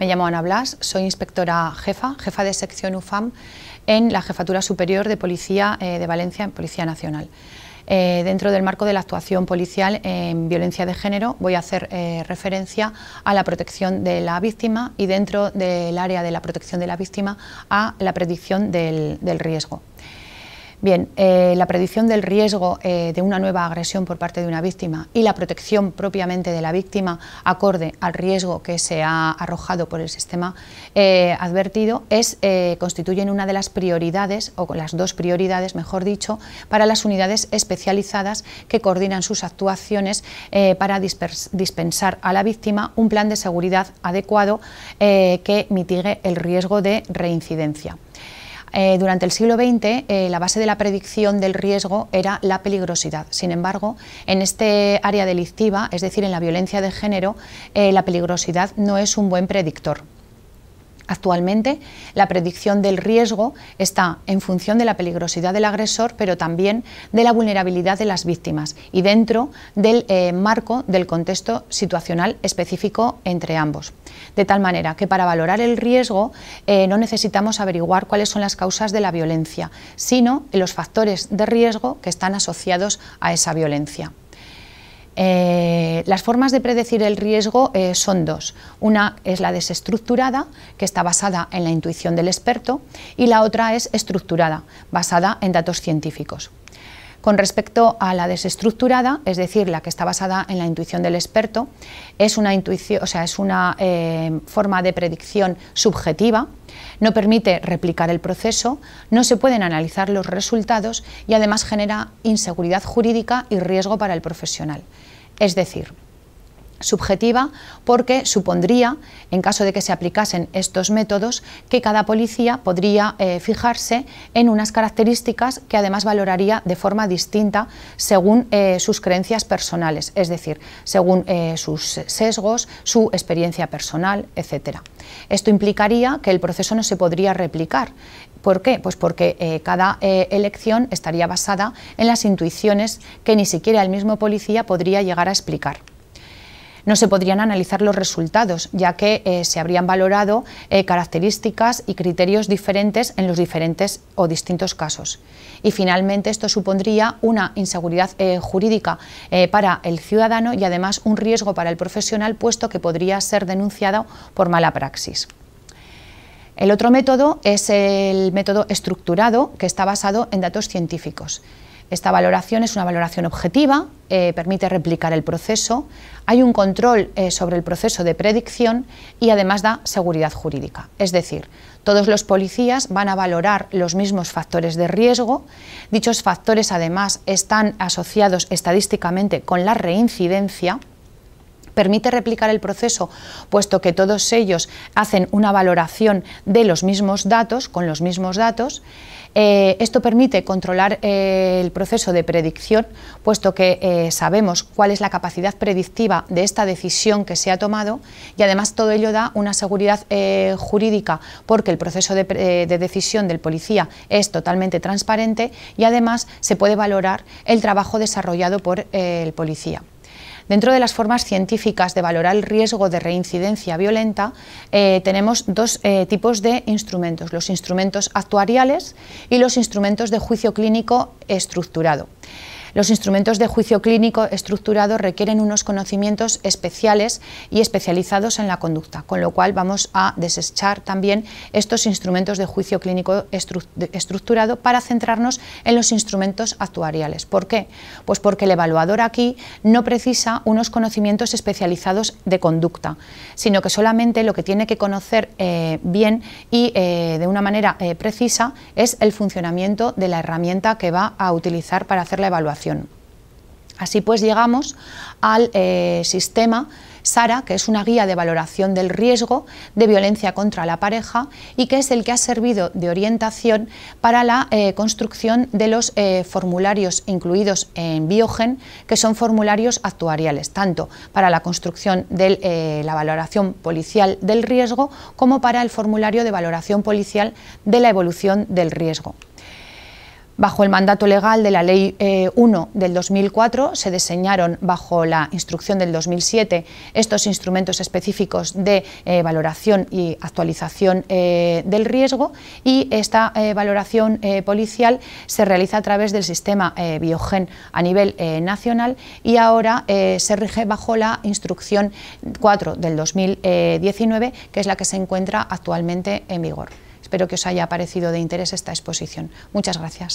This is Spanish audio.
Me llamo Ana Blas, soy inspectora jefa, jefa de sección UFAM en la Jefatura Superior de Policía eh, de Valencia, en Policía Nacional. Eh, dentro del marco de la actuación policial en violencia de género voy a hacer eh, referencia a la protección de la víctima y dentro del área de la protección de la víctima a la predicción del riesgo. Bien, eh, la predicción del riesgo eh, de una nueva agresión por parte de una víctima y la protección propiamente de la víctima acorde al riesgo que se ha arrojado por el sistema eh, advertido constituyen una de las prioridades, o las dos prioridades, mejor dicho, para las unidades especializadas que coordinan sus actuaciones para dispensar a la víctima un plan de seguridad adecuado que mitigue el riesgo de reincidencia. Eh, durante el siglo XX, eh, la base de la predicción del riesgo era la peligrosidad. Sin embargo, en este área delictiva, es decir, en la violencia de género, eh, la peligrosidad no es un buen predictor. Actualmente, la predicción del riesgo está en función de la peligrosidad del agresor, pero también de la vulnerabilidad de las víctimas y dentro del eh, marco del contexto situacional específico entre ambos. De tal manera que para valorar el riesgo eh, no necesitamos averiguar cuáles son las causas de la violencia, sino los factores de riesgo que están asociados a esa violencia. Eh, las formas de predecir el riesgo eh, son dos. Una es la desestructurada, que está basada en la intuición del experto, y la otra es estructurada, basada en datos científicos. Con respecto a la desestructurada, es decir, la que está basada en la intuición del experto, es una, o sea, es una eh, forma de predicción subjetiva, no permite replicar el proceso, no se pueden analizar los resultados y además genera inseguridad jurídica y riesgo para el profesional. Es decir, subjetiva porque supondría, en caso de que se aplicasen estos métodos, que cada policía podría eh, fijarse en unas características que además valoraría de forma distinta según eh, sus creencias personales, es decir, según eh, sus sesgos, su experiencia personal, etc. Esto implicaría que el proceso no se podría replicar. ¿Por qué? Pues porque cada elección estaría basada en las intuiciones que ni siquiera el mismo policía podría llegar a explicar no se podrían analizar los resultados, ya que eh, se habrían valorado eh, características y criterios diferentes en los diferentes o distintos casos. Y finalmente esto supondría una inseguridad eh, jurídica para el ciudadano y además un riesgo para el profesional, puesto que podría ser denunciado por mala praxis. El otro método es el método estructurado, que está basado en datos científicos. Esta valoración es una valoración objetiva, eh, permite replicar el proceso, hay un control eh, sobre el proceso de predicción y además da seguridad jurídica. Es decir, todos los policías van a valorar los mismos factores de riesgo. Dichos factores además están asociados estadísticamente con la reincidencia permite replicar el proceso, puesto que todos ellos hacen una valoración de los mismos datos, con los mismos datos. Eh, esto permite controlar eh, el proceso de predicción, puesto que eh, sabemos cuál es la capacidad predictiva de esta decisión que se ha tomado y además todo ello da una seguridad jurídica porque el proceso de decisión del policía es totalmente transparente y además se puede valorar el trabajo desarrollado por el policía. Dentro de las formas científicas de valorar el riesgo de reincidencia violenta, eh, tenemos dos eh, tipos de instrumentos, los instrumentos actuariales y los instrumentos de juicio clínico estructurado. Los instrumentos de juicio clínico estructurado requieren unos conocimientos especiales y especializados en la conducta, con lo cual vamos a desechar también estos instrumentos de juicio clínico estructurado para centrarnos en los instrumentos actuariales. ¿Por qué? Pues porque el evaluador aquí no precisa unos conocimientos especializados de conducta, sino que solamente lo que tiene que conocer eh, bien y eh, de una manera eh, precisa es el funcionamiento de la herramienta que va a utilizar para hacer la evaluación Así pues llegamos al eh, sistema SARA, que es una guía de valoración del riesgo de violencia contra la pareja y que es el que ha servido de orientación para la eh, construcción de los eh, formularios incluidos en Biogen, que son formularios actuariales, tanto para la construcción de la valoración policial del riesgo como para el formulario de valoración policial de la evolución del riesgo. Bajo el mandato legal de la Ley 1 eh, del 2004 se diseñaron, bajo la instrucción del 2007, estos instrumentos específicos de eh, valoración y actualización eh, del riesgo y esta valoración policial se realiza a través del sistema Biogen a nivel nacional y ahora se rige bajo la instrucción 4 del 2019, que es la que se encuentra actualmente en vigor. Espero que os haya parecido de interés esta exposición. Muchas gracias.